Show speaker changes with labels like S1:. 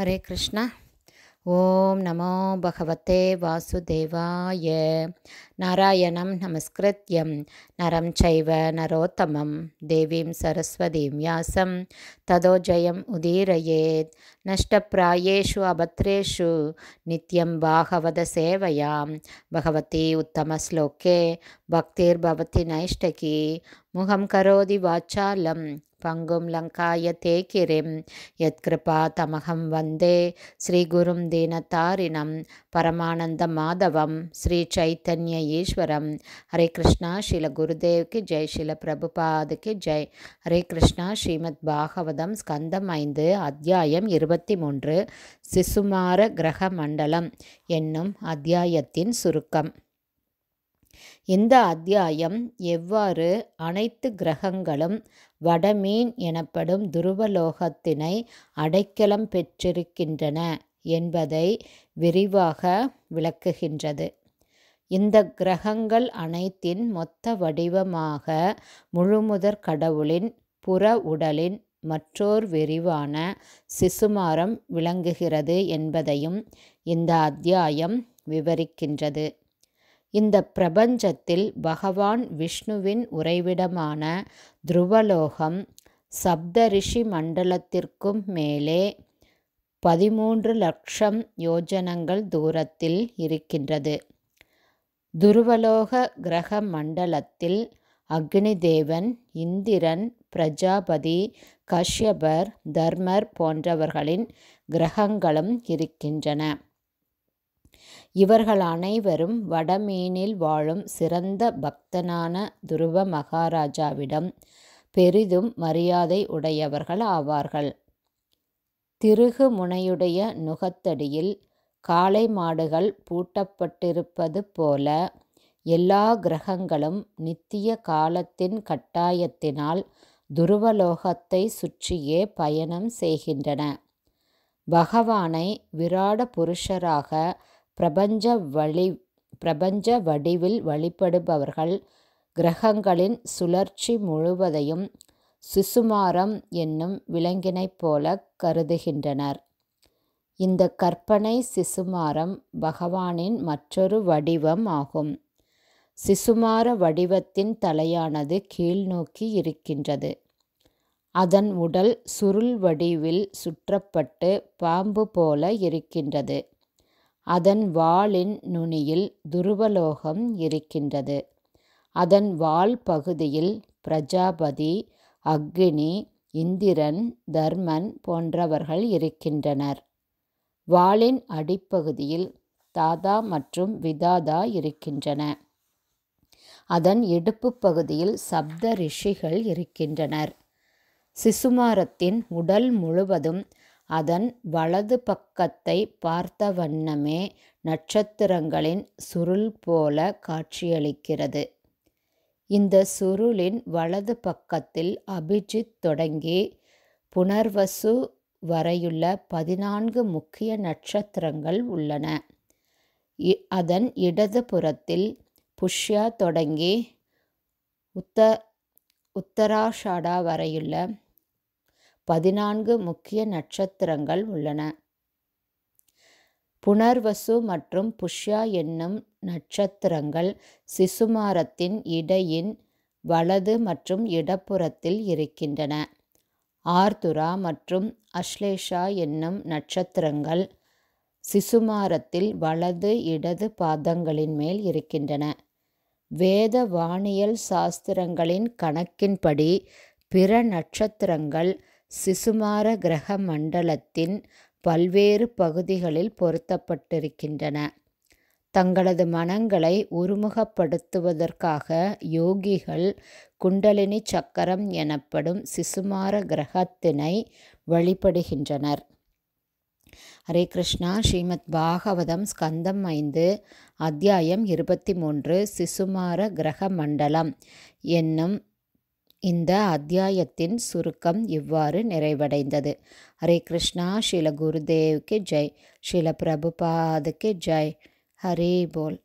S1: ஹரே கிருஷ்ணா ஓம் நமோ பகவத்தே வாசுதேவாய நாராயணம் நமஸ்கிருத்யம் நரம் சைவ நரோத்தமம் தேவீம் சரஸ்வதீம் வியாசம் ததோ ஜயம் உதீரயேத் நஷ்டப்பிராயேஷு அபத்ரேஷு நித்யம் பாகவத சேவையாம் பகவதி உத்தமஸ்லோக்கே பக்திர்பவதி நைஷ்டகி முகம் கரோதி வாச்சாலம் பங்கும் லங்காய தேக்கிரிம் யத்கிருபா தமகம் வந்தே ஸ்ரீகுரும் தீனத்தாரினம் பரமானந்த மாதவம் ஸ்ரீ சைத்தன்ய ஈஸ்வரம் ஹரே கிருஷ்ணா ஸ்ரீல குருதேவ்க்கு ஜெய் ஸ்ரீல பிரபுபாதுக்கு ஜெய் ஹரே கிருஷ்ணா ஸ்ரீமத் பாகவதம் ஸ்கந்தம் ஐந்து அத்தியாயம் இருபத்தி மூன்று சிசுமார கிரக மண்டலம் என்னும் அத்தியாயத்தின் சுருக்கம் இந்த அத்தியாயம் எவ்வாறு அனைத்து கிரகங்களும் வடமீன் எனப்படும் துருவலோகத்தினை அடைக்கலம் பெற்றிருக்கின்றன என்பதை விரிவாக விளக்குகின்றது இந்த கிரகங்கள் அனைத்தின் மொத்த வடிவமாக முழுமுதற் கடவுளின் புற உடலின் மற்றோர் விரிவான சிசுமாரம் விளங்குகிறது என்பதையும் இந்த அத்தியாயம் விவரிக்கின்றது இந்த பிரபஞ்சத்தில் பகவான் விஷ்ணுவின் உறைவிடமான துருவலோகம் சப்தரிஷி மண்டலத்திற்கும் மேலே பதிமூன்று லட்சம் யோஜனங்கள் தூரத்தில் இருக்கின்றது துருவலோக கிரக மண்டலத்தில் அக்னி தேவன் இந்திரன் பிரஜாபதி கஷ்யபர் தர்மர் போன்றவர்களின் கிரகங்களும் இருக்கின்றன இவர்கள் அனைவரும் வடமேனில் வாழும் சிறந்த பக்தனான துருவ மகாராஜாவிடம் பெரிதும் மரியாதை உடையவர்கள் ஆவார்கள் திருகு முனையுடைய நுகத்தடியில் காளை மாடுகள் பூட்டப்பட்டிருப்பது போல எல்லா கிரகங்களும் நித்திய காலத்தின் கட்டாயத்தினால் துருவலோகத்தை சுற்றியே பயணம் செய்கின்றன பகவானை விராட புருஷராக பிரபஞ்ச வழி பிரபஞ்ச வடிவில் வழிபடுபவர்கள் கிரகங்களின் சுழற்சி முழுவதையும் சுசுமாரம் என்னும் விலங்கினைப் போல கருதுகின்றனர் இந்த கற்பனை சிசுமாரம் பகவானின் மற்றொரு வடிவம் ஆகும் சிசுமார வடிவத்தின் தலையானது கீழ்நோக்கி இருக்கின்றது அதன் உடல் சுருள் வடிவில் சுற்றப்பட்டு பாம்பு போல இருக்கின்றது அதன் வாளின் நுனியில் துருவலோகம் இருக்கின்றது அதன் வால் பகுதியில் பிரஜாபதி அக்னி இந்திரன் தர்மன் போன்றவர்கள் இருக்கின்றனர் வாளின் அடிப்பகுதியில் தாதா மற்றும் விதாதா இருக்கின்றன அதன் இடுப்பு பகுதியில் சப்த ரிஷிகள் இருக்கின்றனர் சிசுமாரத்தின் உடல் முழுவதும் அதன் வலது பக்கத்தை பார்த்த வண்ணமே நட்சத்திரங்களின் சுருள் போல காட்சியளிக்கிறது இந்த சுருளின் வலது பக்கத்தில் அபிஜித் தொடங்கி புனர்வசு வரையுள்ள பதினான்கு முக்கிய நட்சத்திரங்கள் உள்ளன அதன் இடது புறத்தில் புஷ்யா தொடங்கி உத்த உத்தராஷாடா வரையுள்ள பதினான்கு முக்கிய நட்சத்திரங்கள் உள்ளன புனர்வசு மற்றும் புஷ்யா என்னும் நட்சத்திரங்கள் சிசுமாரத்தின் இடையின் வலது மற்றும் இடப்புறத்தில் இருக்கின்றன ஆர்துரா மற்றும் அஷ்லேஷா என்னும் நட்சத்திரங்கள் சிசுமாரத்தில் வலது இடது பாதங்களின் மேல் இருக்கின்றன வேத வானியல் சாஸ்திரங்களின் கணக்கின்படி பிற நட்சத்திரங்கள் சிசுமார கிரக மண்டலத்தின் பல்வேறு பகுதிகளில் பொருத்தப்பட்டிருக்கின்றன தங்களது மனங்களை ஒருமுகப்படுத்துவதற்காக யோகிகள் குண்டலினி சக்கரம் எனப்படும் சிசுமார கிரகத்தினை வழிபடுகின்றனர் ஹரே கிருஷ்ணா ஸ்ரீமத் பாகவதம் ஸ்கந்தம் ஐந்து அத்தியாயம் இருபத்தி மூன்று சிசுமார கிரக மண்டலம் என்னும் இந்த அத்தியாயத்தின் சுருக்கம் இவ்வாறு நிறைவடைந்தது ஹரே கிருஷ்ணா ஸ்ரீல குருதேவ்க்கு ஜெய் ஸ்ரீல பிரபுபாதுக்கு ஜெய் ஹரே போல்